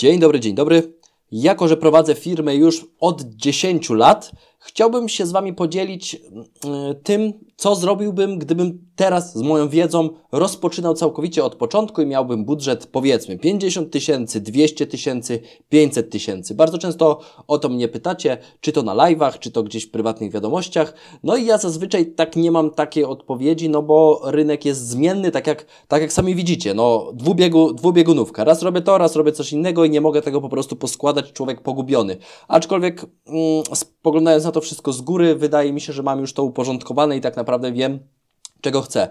Dzień dobry, dzień dobry. Jako, że prowadzę firmę już od 10 lat, chciałbym się z Wami podzielić mm, y, tym, co zrobiłbym, gdybym teraz z moją wiedzą rozpoczynał całkowicie od początku i miałbym budżet powiedzmy 50 tysięcy, 200 tysięcy, 500 tysięcy. Bardzo często o to mnie pytacie, czy to na live'ach, czy to gdzieś w prywatnych wiadomościach. No i ja zazwyczaj tak nie mam takiej odpowiedzi, no bo rynek jest zmienny, tak jak, tak jak sami widzicie, no dwubiegu, dwubiegunówka. Raz robię to, raz robię coś innego i nie mogę tego po prostu poskładać, człowiek pogubiony. Aczkolwiek mm, spoglądając na to wszystko z góry, wydaje mi się, że mam już to uporządkowane i tak naprawdę wiem, czego chcę.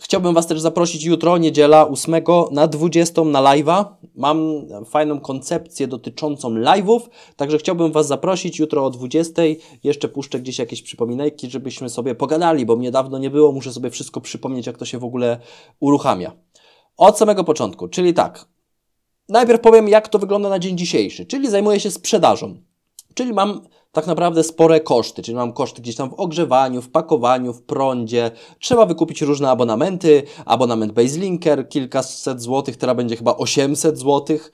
Chciałbym Was też zaprosić jutro, niedziela 8 na 20 na live'a. Mam fajną koncepcję dotyczącą live'ów, także chciałbym Was zaprosić jutro o 20. Jeszcze puszczę gdzieś jakieś przypominajki, żebyśmy sobie pogadali, bo mnie dawno nie było, muszę sobie wszystko przypomnieć, jak to się w ogóle uruchamia. Od samego początku, czyli tak. Najpierw powiem, jak to wygląda na dzień dzisiejszy, czyli zajmuję się sprzedażą. Czyli mam tak naprawdę spore koszty, czyli mam koszty gdzieś tam w ogrzewaniu, w pakowaniu, w prądzie. Trzeba wykupić różne abonamenty, abonament Baselinker, kilkaset złotych, teraz będzie chyba 800 złotych.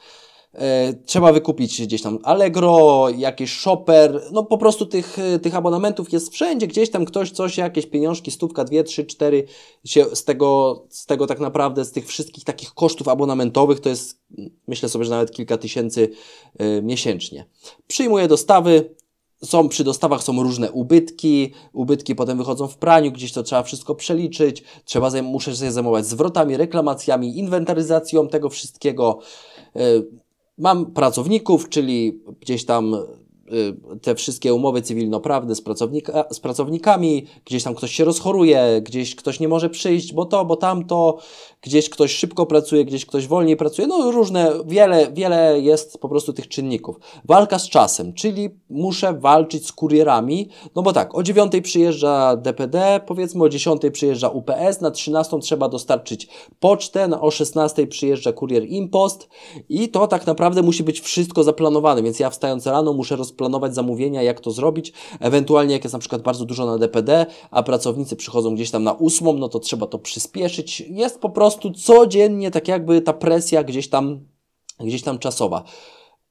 E, trzeba wykupić gdzieś tam Allegro, jakiś shopper, no po prostu tych, e, tych abonamentów jest wszędzie, gdzieś tam ktoś coś, jakieś pieniążki, stówka, dwie, trzy, cztery się z tego, z tego tak naprawdę, z tych wszystkich takich kosztów abonamentowych, to jest myślę sobie, że nawet kilka tysięcy e, miesięcznie. Przyjmuję dostawy, są przy dostawach są różne ubytki, ubytki potem wychodzą w praniu, gdzieś to trzeba wszystko przeliczyć, trzeba zajm- muszę się zajmować zwrotami, reklamacjami, inwentaryzacją tego wszystkiego. Y, mam pracowników, czyli gdzieś tam Y, te wszystkie umowy cywilnoprawne z, pracownika, z pracownikami, gdzieś tam ktoś się rozchoruje, gdzieś ktoś nie może przyjść, bo to, bo tamto, gdzieś ktoś szybko pracuje, gdzieś ktoś wolniej pracuje, no różne, wiele, wiele jest po prostu tych czynników. Walka z czasem, czyli muszę walczyć z kurierami, no bo tak, o 9 przyjeżdża DPD, powiedzmy o 10 przyjeżdża UPS, na 13 trzeba dostarczyć pocztę, na o 16 przyjeżdża kurier impost i to tak naprawdę musi być wszystko zaplanowane, więc ja wstając rano muszę rozpocząć planować zamówienia, jak to zrobić. Ewentualnie jak jest na przykład bardzo dużo na DPD, a pracownicy przychodzą gdzieś tam na ósmą, no to trzeba to przyspieszyć. Jest po prostu codziennie tak jakby ta presja gdzieś tam, gdzieś tam czasowa.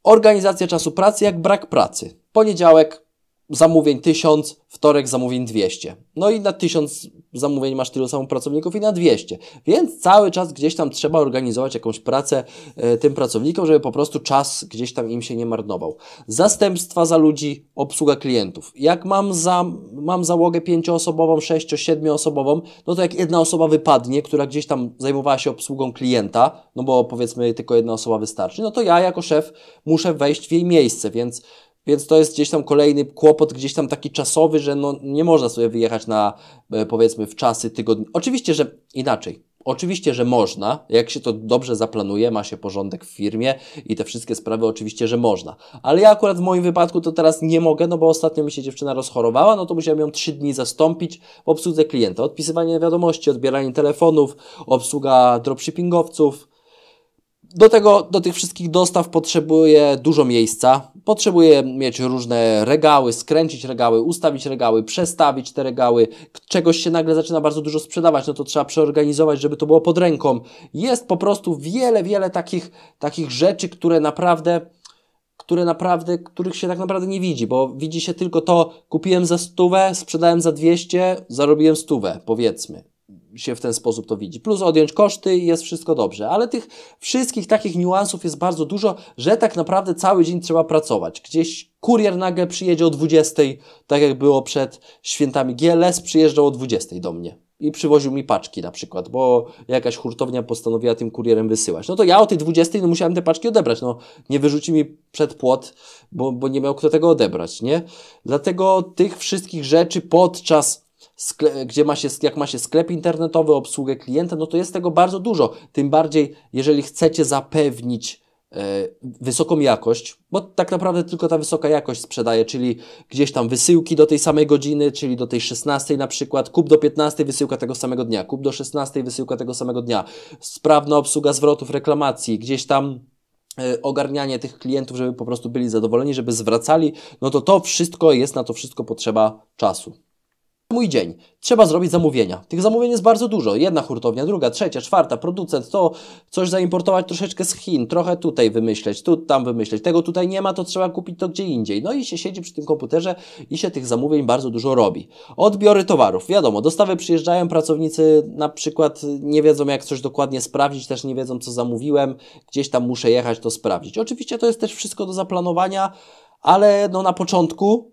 Organizacja czasu pracy jak brak pracy. Poniedziałek zamówień 1000, wtorek zamówień 200. No i na 1000 zamówień masz tylu samo pracowników i na 200. Więc cały czas gdzieś tam trzeba organizować jakąś pracę y, tym pracownikom, żeby po prostu czas gdzieś tam im się nie marnował. Zastępstwa za ludzi, obsługa klientów. Jak mam, za, mam załogę 5-osobową, 6-7-osobową, no to jak jedna osoba wypadnie, która gdzieś tam zajmowała się obsługą klienta, no bo powiedzmy tylko jedna osoba wystarczy, no to ja jako szef muszę wejść w jej miejsce, więc więc to jest gdzieś tam kolejny kłopot, gdzieś tam taki czasowy, że no, nie można sobie wyjechać na e, powiedzmy w czasy tygodni. Oczywiście, że inaczej. Oczywiście, że można, jak się to dobrze zaplanuje, ma się porządek w firmie i te wszystkie sprawy, oczywiście, że można. Ale ja akurat w moim wypadku to teraz nie mogę, no bo ostatnio mi się dziewczyna rozchorowała, no to musiałem ją trzy dni zastąpić w obsłudze klienta. Odpisywanie wiadomości, odbieranie telefonów, obsługa dropshippingowców, do tego, do tych wszystkich dostaw potrzebuje dużo miejsca. Potrzebuje mieć różne regały, skręcić regały, ustawić regały, przestawić te regały. Czegoś się nagle zaczyna bardzo dużo sprzedawać, no to trzeba przeorganizować, żeby to było pod ręką. Jest po prostu wiele, wiele takich, takich rzeczy, które naprawdę które naprawdę, których się tak naprawdę nie widzi, bo widzi się tylko to, kupiłem za stówę, sprzedałem za 200, zarobiłem stówę, powiedzmy się w ten sposób to widzi. Plus odjąć koszty i jest wszystko dobrze. Ale tych wszystkich takich niuansów jest bardzo dużo, że tak naprawdę cały dzień trzeba pracować. Gdzieś kurier nagle przyjedzie o 20, tak jak było przed świętami. GLS przyjeżdżał o 20 do mnie i przywoził mi paczki na przykład, bo jakaś hurtownia postanowiła tym kurierem wysyłać. No to ja o tej 20 no musiałem te paczki odebrać. No nie wyrzuci mi przed płot, bo, bo nie miał kto tego odebrać, nie? Dlatego tych wszystkich rzeczy podczas gdzie ma się, jak ma się sklep internetowy, obsługę klienta, no to jest tego bardzo dużo. Tym bardziej, jeżeli chcecie zapewnić e, wysoką jakość, bo tak naprawdę tylko ta wysoka jakość sprzedaje, czyli gdzieś tam wysyłki do tej samej godziny, czyli do tej 16 na przykład, kup do 15, wysyłka tego samego dnia, kup do 16, wysyłka tego samego dnia, sprawna obsługa zwrotów, reklamacji, gdzieś tam e, ogarnianie tych klientów, żeby po prostu byli zadowoleni, żeby zwracali, no to to wszystko jest, na to wszystko potrzeba czasu mój dzień. Trzeba zrobić zamówienia. Tych zamówień jest bardzo dużo. Jedna hurtownia, druga, trzecia, czwarta, producent, to coś zaimportować troszeczkę z Chin, trochę tutaj wymyśleć, tu tam wymyśleć. Tego tutaj nie ma, to trzeba kupić to gdzie indziej. No i się siedzi przy tym komputerze i się tych zamówień bardzo dużo robi. Odbiory towarów. Wiadomo, dostawy przyjeżdżają, pracownicy na przykład nie wiedzą jak coś dokładnie sprawdzić, też nie wiedzą co zamówiłem, gdzieś tam muszę jechać to sprawdzić. Oczywiście to jest też wszystko do zaplanowania, ale no na początku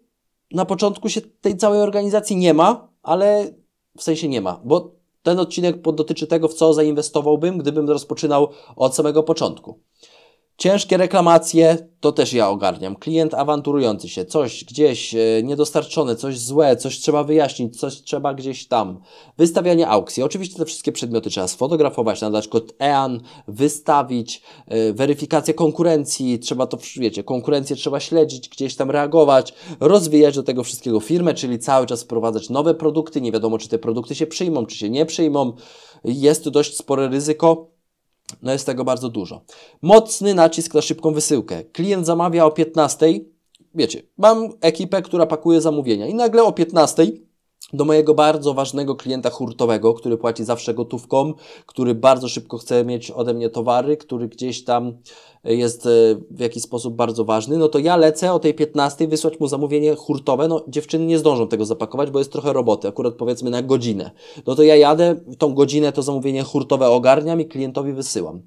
na początku się tej całej organizacji nie ma, ale w sensie nie ma, bo ten odcinek dotyczy tego, w co zainwestowałbym, gdybym rozpoczynał od samego początku. Ciężkie reklamacje to też ja ogarniam. Klient awanturujący się, coś gdzieś e, niedostarczone, coś złe, coś trzeba wyjaśnić, coś trzeba gdzieś tam. Wystawianie aukcji. Oczywiście te wszystkie przedmioty trzeba sfotografować, nadać kod EAN, wystawić, e, weryfikację konkurencji, trzeba to, wiecie, konkurencję trzeba śledzić, gdzieś tam reagować, rozwijać do tego wszystkiego firmę, czyli cały czas wprowadzać nowe produkty. Nie wiadomo, czy te produkty się przyjmą, czy się nie przyjmą. Jest tu dość spore ryzyko no jest tego bardzo dużo. Mocny nacisk na szybką wysyłkę. Klient zamawia o 15. Wiecie, mam ekipę, która pakuje zamówienia i nagle o 15 do mojego bardzo ważnego klienta hurtowego, który płaci zawsze gotówką, który bardzo szybko chce mieć ode mnie towary, który gdzieś tam e, jest e, w jakiś sposób bardzo ważny, no to ja lecę o tej 15 wysłać mu zamówienie hurtowe. No dziewczyny nie zdążą tego zapakować, bo jest trochę roboty, akurat powiedzmy na godzinę. No to ja jadę, tą godzinę to zamówienie hurtowe ogarniam i klientowi wysyłam.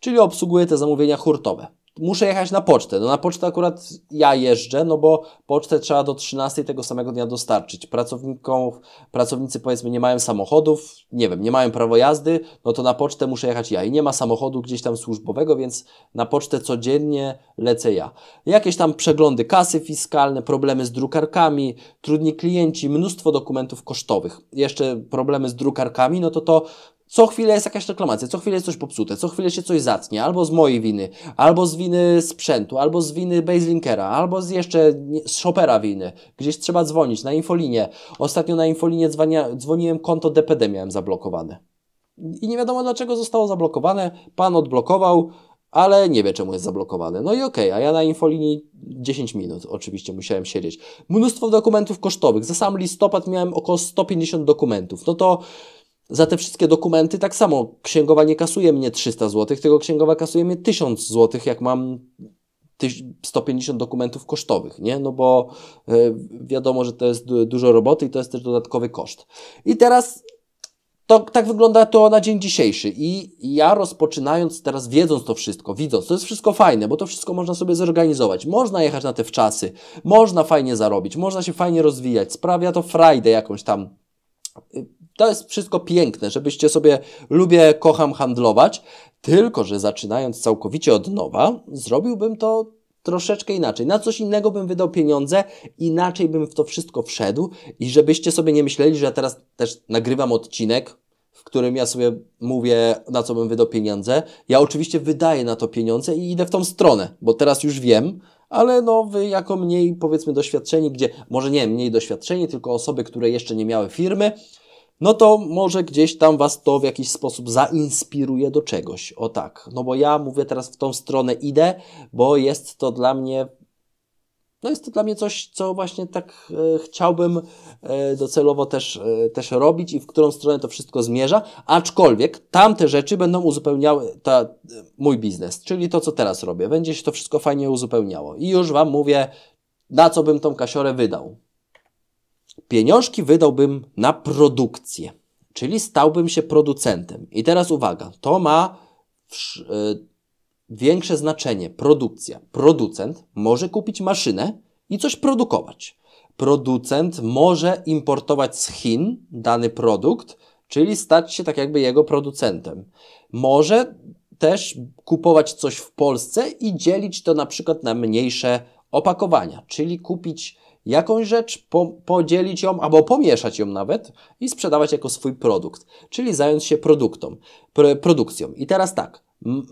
Czyli obsługuję te zamówienia hurtowe muszę jechać na pocztę. No na pocztę akurat ja jeżdżę, no bo pocztę trzeba do 13 tego samego dnia dostarczyć. Pracowników, pracownicy powiedzmy nie mają samochodów, nie wiem, nie mają prawo jazdy, no to na pocztę muszę jechać ja i nie ma samochodu gdzieś tam służbowego, więc na pocztę codziennie lecę ja. Jakieś tam przeglądy kasy fiskalne, problemy z drukarkami, trudni klienci, mnóstwo dokumentów kosztowych. Jeszcze problemy z drukarkami, no to to co chwilę jest jakaś reklamacja, co chwilę jest coś popsute, co chwilę się coś zatnie, albo z mojej winy, albo z winy sprzętu, albo z winy baselinkera, albo z jeszcze z shopera winy. Gdzieś trzeba dzwonić, na infolinie. Ostatnio na infolinie dzwania, dzwoniłem, konto DPD miałem zablokowane. I nie wiadomo dlaczego zostało zablokowane, pan odblokował, ale nie wie czemu jest zablokowane. No i okej, okay, a ja na infolinii 10 minut oczywiście musiałem siedzieć. Mnóstwo dokumentów kosztowych. Za sam listopad miałem około 150 dokumentów. No to za te wszystkie dokumenty tak samo księgowa nie kasuje mnie 300 zł, tylko księgowa kasuje mnie 1000 zł, jak mam 150 dokumentów kosztowych, nie? No bo e, wiadomo, że to jest dużo roboty i to jest też dodatkowy koszt. I teraz to, tak wygląda to na dzień dzisiejszy. I ja rozpoczynając teraz, wiedząc to wszystko, widząc, to jest wszystko fajne, bo to wszystko można sobie zorganizować. Można jechać na te wczasy, można fajnie zarobić, można się fajnie rozwijać. Sprawia to frajdę jakąś tam to jest wszystko piękne, żebyście sobie lubię, kocham handlować, tylko że zaczynając całkowicie od nowa, zrobiłbym to troszeczkę inaczej. Na coś innego bym wydał pieniądze, inaczej bym w to wszystko wszedł i żebyście sobie nie myśleli, że ja teraz też nagrywam odcinek, w którym ja sobie mówię, na co bym wydał pieniądze. Ja oczywiście wydaję na to pieniądze i idę w tą stronę, bo teraz już wiem, ale no wy jako mniej powiedzmy doświadczeni, gdzie może nie mniej doświadczeni, tylko osoby, które jeszcze nie miały firmy, no to może gdzieś tam was to w jakiś sposób zainspiruje do czegoś. O tak, no bo ja mówię teraz w tą stronę idę, bo jest to dla mnie no jest to dla mnie coś, co właśnie tak e, chciałbym e, docelowo też, e, też robić i w którą stronę to wszystko zmierza, aczkolwiek tamte rzeczy będą uzupełniały ta, mój biznes, czyli to, co teraz robię. Będzie się to wszystko fajnie uzupełniało. I już Wam mówię, na co bym tą kasiorę wydał. Pieniążki wydałbym na produkcję, czyli stałbym się producentem. I teraz uwaga, to ma większe znaczenie produkcja. Producent może kupić maszynę i coś produkować. Producent może importować z Chin dany produkt, czyli stać się tak jakby jego producentem. Może też kupować coś w Polsce i dzielić to na przykład na mniejsze opakowania, czyli kupić jakąś rzecz, po, podzielić ją albo pomieszać ją nawet i sprzedawać jako swój produkt, czyli zająć się produktom, produkcją. I teraz tak,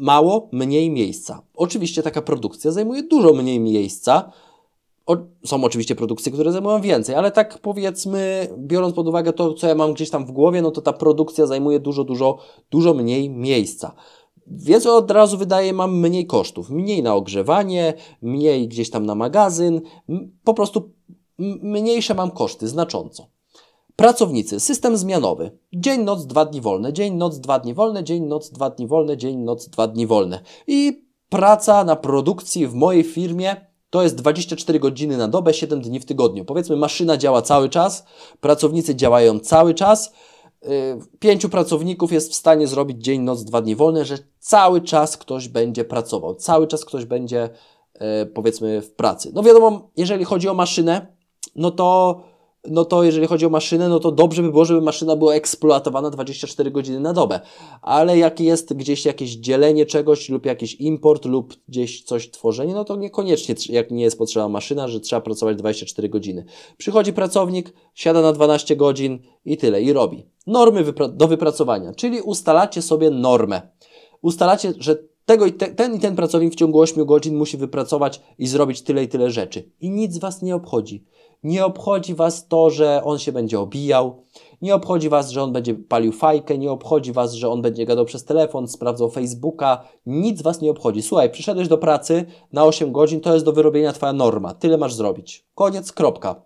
mało, mniej miejsca. Oczywiście taka produkcja zajmuje dużo mniej miejsca. O, są oczywiście produkcje, które zajmują więcej, ale tak powiedzmy, biorąc pod uwagę to, co ja mam gdzieś tam w głowie, no to ta produkcja zajmuje dużo, dużo, dużo mniej miejsca. Więc od razu wydaje, mam mniej kosztów, mniej na ogrzewanie, mniej gdzieś tam na magazyn, po prostu mniejsze mam koszty znacząco. Pracownicy, system zmianowy. Dzień, noc, dwa dni wolne, dzień, noc, dwa dni wolne, dzień, noc, dwa dni wolne, dzień, noc, dwa dni wolne. I praca na produkcji w mojej firmie to jest 24 godziny na dobę, 7 dni w tygodniu. Powiedzmy, maszyna działa cały czas, pracownicy działają cały czas. Y, pięciu pracowników jest w stanie zrobić dzień, noc, dwa dni wolne, że cały czas ktoś będzie pracował, cały czas ktoś będzie y, powiedzmy w pracy. No wiadomo, jeżeli chodzi o maszynę, no to no to jeżeli chodzi o maszynę, no to dobrze by było, żeby maszyna była eksploatowana 24 godziny na dobę. Ale jak jest gdzieś jakieś dzielenie czegoś lub jakiś import lub gdzieś coś tworzenie, no to niekoniecznie jak nie jest potrzebna maszyna, że trzeba pracować 24 godziny. Przychodzi pracownik, siada na 12 godzin i tyle, i robi. Normy do wypracowania, czyli ustalacie sobie normę. Ustalacie, że tego i te, ten i ten pracownik w ciągu 8 godzin musi wypracować i zrobić tyle i tyle rzeczy. I nic Was nie obchodzi. Nie obchodzi Was to, że on się będzie obijał, nie obchodzi Was, że on będzie palił fajkę, nie obchodzi Was, że on będzie gadał przez telefon, sprawdzał Facebooka, nic Was nie obchodzi. Słuchaj, przyszedłeś do pracy na 8 godzin, to jest do wyrobienia Twoja norma, tyle masz zrobić. Koniec, kropka.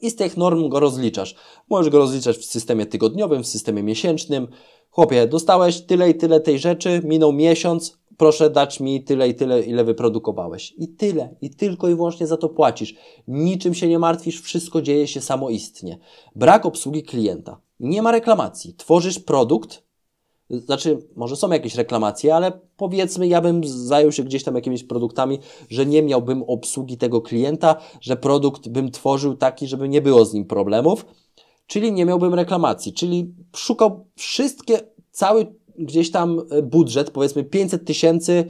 I z tych norm go rozliczasz. Możesz go rozliczać w systemie tygodniowym, w systemie miesięcznym. Chłopie, dostałeś tyle i tyle tej rzeczy, minął miesiąc, proszę dać mi tyle i tyle, ile wyprodukowałeś. I tyle, i tylko i wyłącznie za to płacisz. Niczym się nie martwisz, wszystko dzieje się samoistnie. Brak obsługi klienta. Nie ma reklamacji. Tworzysz produkt, znaczy, może są jakieś reklamacje, ale powiedzmy, ja bym zajął się gdzieś tam jakimiś produktami, że nie miałbym obsługi tego klienta, że produkt bym tworzył taki, żeby nie było z nim problemów, czyli nie miałbym reklamacji, czyli szukał wszystkie, cały gdzieś tam e, budżet, powiedzmy 500 tysięcy,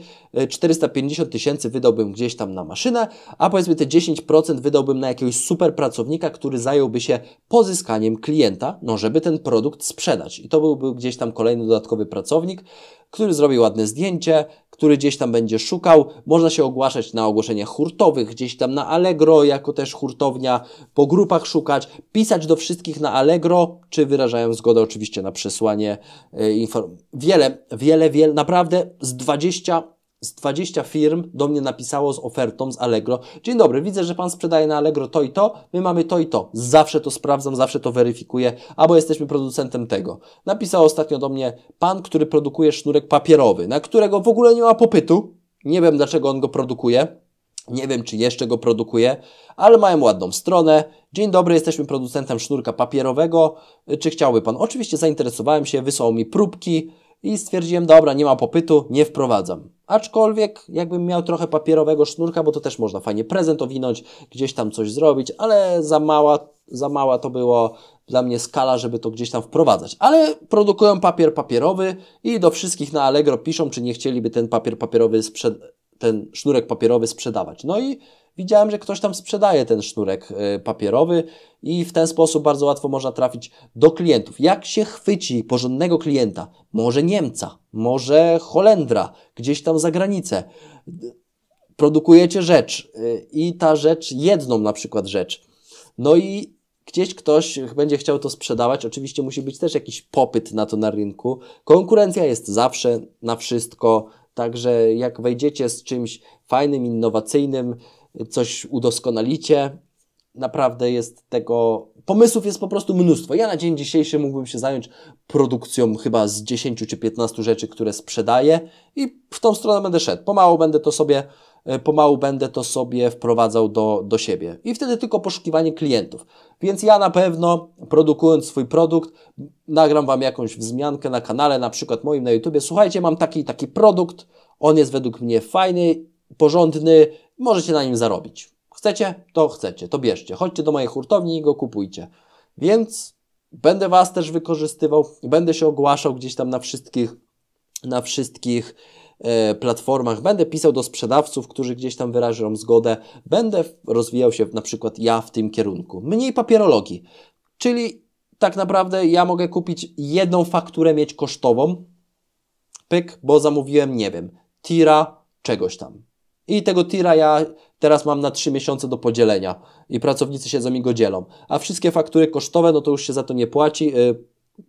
450 e, tysięcy wydałbym gdzieś tam na maszynę, a powiedzmy te 10% wydałbym na jakiegoś super pracownika, który zająłby się pozyskaniem klienta, no żeby ten produkt sprzedać. I to byłby gdzieś tam kolejny dodatkowy pracownik, który zrobi ładne zdjęcie, który gdzieś tam będzie szukał. Można się ogłaszać na ogłoszeniach hurtowych, gdzieś tam na Allegro, jako też hurtownia, po grupach szukać, pisać do wszystkich na Allegro, czy wyrażają zgodę oczywiście na przesłanie e, informacji. Wiele, wiele, wiele, naprawdę z 20 z 20 firm do mnie napisało z ofertą z Allegro. Dzień dobry, widzę, że Pan sprzedaje na Allegro to i to, my mamy to i to. Zawsze to sprawdzam, zawsze to weryfikuję, albo jesteśmy producentem tego. Napisał ostatnio do mnie Pan, który produkuje sznurek papierowy, na którego w ogóle nie ma popytu. Nie wiem, dlaczego on go produkuje. Nie wiem, czy jeszcze go produkuje, ale mają ładną stronę. Dzień dobry, jesteśmy producentem sznurka papierowego. Czy chciałby Pan? Oczywiście zainteresowałem się, wysłał mi próbki i stwierdziłem, dobra, nie ma popytu, nie wprowadzam. Aczkolwiek jakbym miał trochę papierowego sznurka, bo to też można fajnie prezent owinąć, gdzieś tam coś zrobić, ale za mała, za mała to było dla mnie skala, żeby to gdzieś tam wprowadzać. Ale produkują papier papierowy i do wszystkich na Allegro piszą, czy nie chcieliby ten papier papierowy ten sznurek papierowy sprzedawać. No i widziałem, że ktoś tam sprzedaje ten sznurek e, papierowy i w ten sposób bardzo łatwo można trafić do klientów. Jak się chwyci porządnego klienta, może Niemca, może Holendra, gdzieś tam za granicę, produkujecie rzecz e, i ta rzecz, jedną na przykład rzecz, no i gdzieś ktoś będzie chciał to sprzedawać. Oczywiście musi być też jakiś popyt na to na rynku. Konkurencja jest zawsze na wszystko, także jak wejdziecie z czymś fajnym, innowacyjnym, coś udoskonalicie. Naprawdę jest tego, pomysłów jest po prostu mnóstwo. Ja na dzień dzisiejszy mógłbym się zająć produkcją chyba z 10 czy 15 rzeczy, które sprzedaję i w tą stronę będę szedł. Pomału będę to sobie, e, pomału będę to sobie wprowadzał do, do siebie. I wtedy tylko poszukiwanie klientów. Więc ja na pewno produkując swój produkt, nagram Wam jakąś wzmiankę na kanale, na przykład moim na YouTubie. Słuchajcie, mam taki taki produkt, on jest według mnie fajny, porządny, Możecie na nim zarobić. Chcecie? To chcecie, to bierzcie. Chodźcie do mojej hurtowni i go kupujcie. Więc będę Was też wykorzystywał, będę się ogłaszał gdzieś tam na wszystkich, na wszystkich e, platformach, będę pisał do sprzedawców, którzy gdzieś tam wyrażą zgodę, będę rozwijał się na przykład ja w tym kierunku. Mniej papierologii, czyli tak naprawdę ja mogę kupić jedną fakturę, mieć kosztową, pyk, bo zamówiłem, nie wiem, tira, czegoś tam. I tego tira ja teraz mam na 3 miesiące do podzielenia i pracownicy się za mi go dzielą. A wszystkie faktury kosztowe, no to już się za to nie płaci, yy,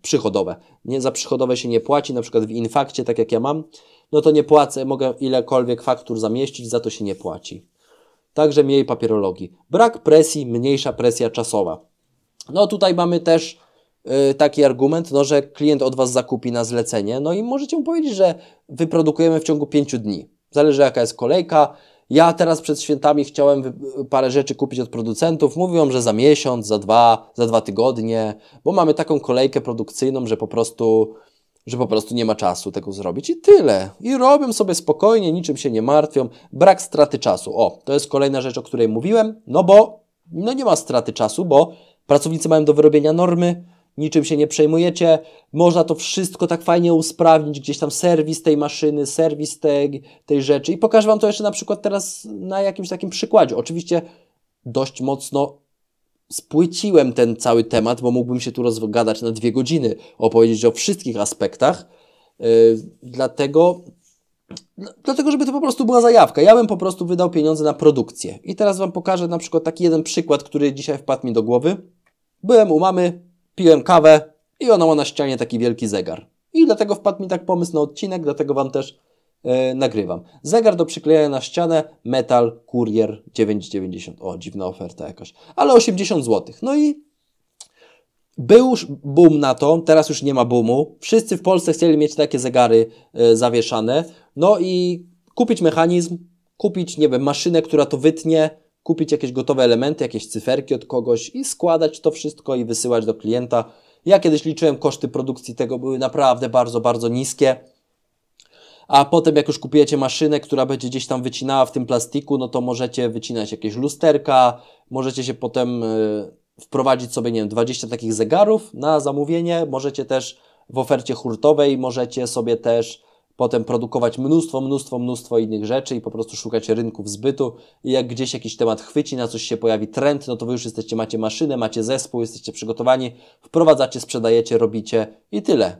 przychodowe. Nie, za przychodowe się nie płaci, na przykład w infakcie, tak jak ja mam, no to nie płacę, mogę ilekolwiek faktur zamieścić, za to się nie płaci. Także mniej papierologii. Brak presji, mniejsza presja czasowa. No tutaj mamy też yy, taki argument, no, że klient od Was zakupi na zlecenie, no i możecie mu powiedzieć, że wyprodukujemy w ciągu 5 dni. Zależy jaka jest kolejka. Ja teraz przed świętami chciałem parę rzeczy kupić od producentów. Mówią, że za miesiąc, za dwa, za dwa tygodnie, bo mamy taką kolejkę produkcyjną, że po prostu że po prostu nie ma czasu tego zrobić i tyle. I robią sobie spokojnie, niczym się nie martwią. Brak straty czasu. O, to jest kolejna rzecz, o której mówiłem, no bo no nie ma straty czasu, bo pracownicy mają do wyrobienia normy, niczym się nie przejmujecie, można to wszystko tak fajnie usprawnić, gdzieś tam serwis tej maszyny, serwis tej, tej rzeczy i pokażę Wam to jeszcze na przykład teraz na jakimś takim przykładzie. Oczywiście dość mocno spłyciłem ten cały temat, bo mógłbym się tu rozgadać na dwie godziny, opowiedzieć o wszystkich aspektach, yy, dlatego no, Dlatego, żeby to po prostu była zajawka. Ja bym po prostu wydał pieniądze na produkcję. I teraz Wam pokażę na przykład taki jeden przykład, który dzisiaj wpadł mi do głowy. Byłem u mamy, piłem kawę i ona ma na ścianie taki wielki zegar. I dlatego wpadł mi tak pomysł na odcinek, dlatego Wam też Yy, nagrywam. Zegar do przyklejenia na ścianę, metal, kurier 9,90. O, dziwna oferta jakaś. Ale 80 zł. No i był już boom na to, teraz już nie ma boomu. Wszyscy w Polsce chcieli mieć takie zegary yy, zawieszane. No i kupić mechanizm, kupić, nie wiem, maszynę, która to wytnie, kupić jakieś gotowe elementy, jakieś cyferki od kogoś i składać to wszystko i wysyłać do klienta. Ja kiedyś liczyłem koszty produkcji tego, były naprawdę bardzo, bardzo niskie. A potem, jak już kupujecie maszynę, która będzie gdzieś tam wycinała w tym plastiku, no to możecie wycinać jakieś lusterka, możecie się potem e, wprowadzić sobie, nie wiem, 20 takich zegarów na zamówienie. Możecie też w ofercie hurtowej, możecie sobie też potem produkować mnóstwo, mnóstwo, mnóstwo innych rzeczy i po prostu szukać rynków zbytu. I jak gdzieś jakiś temat chwyci, na coś się pojawi trend, no to wy już jesteście, macie maszynę, macie zespół, jesteście przygotowani, wprowadzacie, sprzedajecie, robicie i tyle.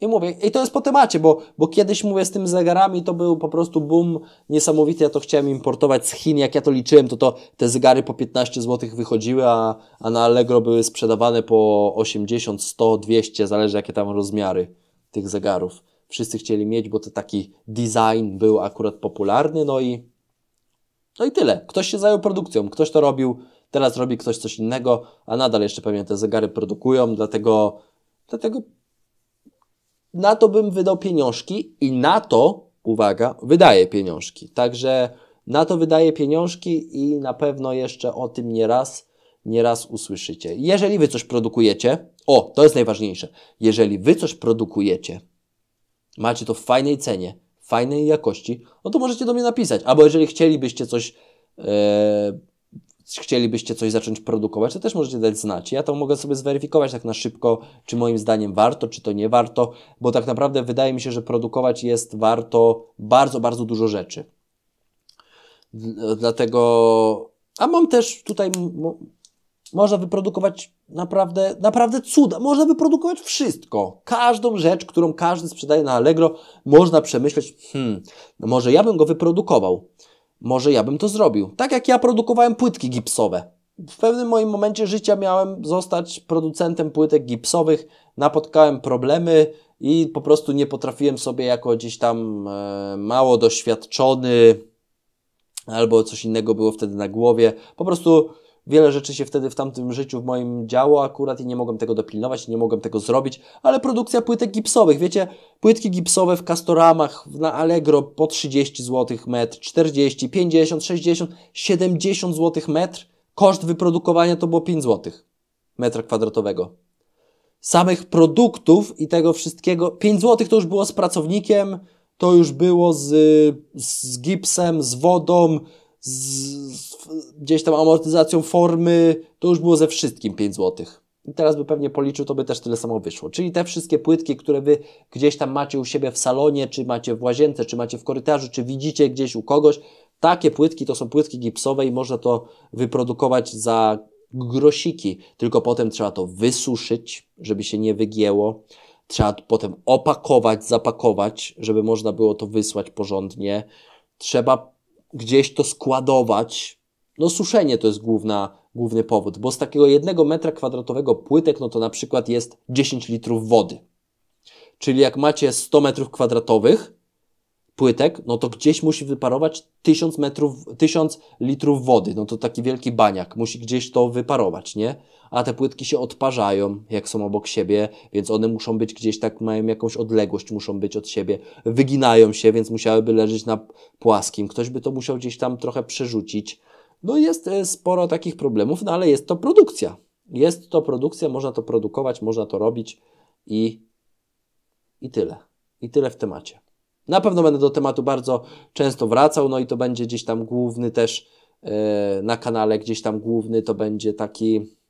I mówię, i to jest po temacie, bo, bo kiedyś mówię z tym zegarami, to był po prostu boom niesamowity. Ja to chciałem importować z Chin. Jak ja to liczyłem, to, to te zegary po 15 zł wychodziły, a, a na Allegro były sprzedawane po 80, 100, 200, zależy jakie tam rozmiary tych zegarów wszyscy chcieli mieć, bo to taki design był akurat popularny, no i, no i tyle. Ktoś się zajął produkcją, ktoś to robił, teraz robi ktoś coś innego, a nadal jeszcze pewnie te zegary produkują, dlatego, dlatego na to bym wydał pieniążki i na to, uwaga, wydaje pieniążki. Także na to wydaje pieniążki i na pewno jeszcze o tym nieraz, nieraz usłyszycie. Jeżeli wy coś produkujecie, o, to jest najważniejsze. Jeżeli wy coś produkujecie, macie to w fajnej cenie, fajnej jakości, no to możecie do mnie napisać. Albo jeżeli chcielibyście coś, e, chcielibyście coś zacząć produkować, to też możecie dać znać. Ja to mogę sobie zweryfikować tak na szybko, czy moim zdaniem warto, czy to nie warto, bo tak naprawdę wydaje mi się, że produkować jest warto bardzo, bardzo dużo rzeczy. Dlatego a mam też tutaj, można wyprodukować naprawdę, naprawdę cuda. Można wyprodukować wszystko. Każdą rzecz, którą każdy sprzedaje na Allegro, można przemyśleć, hmm, no może ja bym go wyprodukował. Może ja bym to zrobił. Tak jak ja produkowałem płytki gipsowe. W pewnym moim momencie życia miałem zostać producentem płytek gipsowych. Napotkałem problemy i po prostu nie potrafiłem sobie jako gdzieś tam e, mało doświadczony albo coś innego było wtedy na głowie. Po prostu Wiele rzeczy się wtedy w tamtym życiu w moim działo akurat i nie mogłem tego dopilnować, nie mogłem tego zrobić, ale produkcja płytek gipsowych, wiecie, płytki gipsowe w Castoramach na Allegro po 30 zł metr, 40, 50, 60, 70 zł metr. Koszt wyprodukowania to było 5 zł metra kwadratowego. Samych produktów i tego wszystkiego, 5 zł to już było z pracownikiem, to już było z, z gipsem, z wodą, z, gdzieś tam amortyzacją formy, to już było ze wszystkim 5 zł. I teraz by pewnie policzył, to by też tyle samo wyszło. Czyli te wszystkie płytki, które wy gdzieś tam macie u siebie w salonie, czy macie w łazience, czy macie w korytarzu, czy widzicie gdzieś u kogoś, takie płytki to są płytki gipsowe i można to wyprodukować za grosiki. Tylko potem trzeba to wysuszyć, żeby się nie wygięło. Trzeba potem opakować, zapakować, żeby można było to wysłać porządnie. Trzeba gdzieś to składować. No suszenie to jest główna, główny powód, bo z takiego jednego metra kwadratowego płytek, no to na przykład jest 10 litrów wody. Czyli jak macie 100 metrów kwadratowych, płytek, no to gdzieś musi wyparować 1000 metrów, 1000 litrów wody, no to taki wielki baniak, musi gdzieś to wyparować, nie? A te płytki się odparzają, jak są obok siebie, więc one muszą być gdzieś tak, mają jakąś odległość, muszą być od siebie, wyginają się, więc musiałyby leżeć na płaskim, ktoś by to musiał gdzieś tam trochę przerzucić. No jest e, sporo takich problemów, no ale jest to produkcja. Jest to produkcja, można to produkować, można to robić i, i tyle. I tyle w temacie. Na pewno będę do tematu bardzo często wracał, no i to będzie gdzieś tam główny też e, na kanale, gdzieś tam główny to będzie taki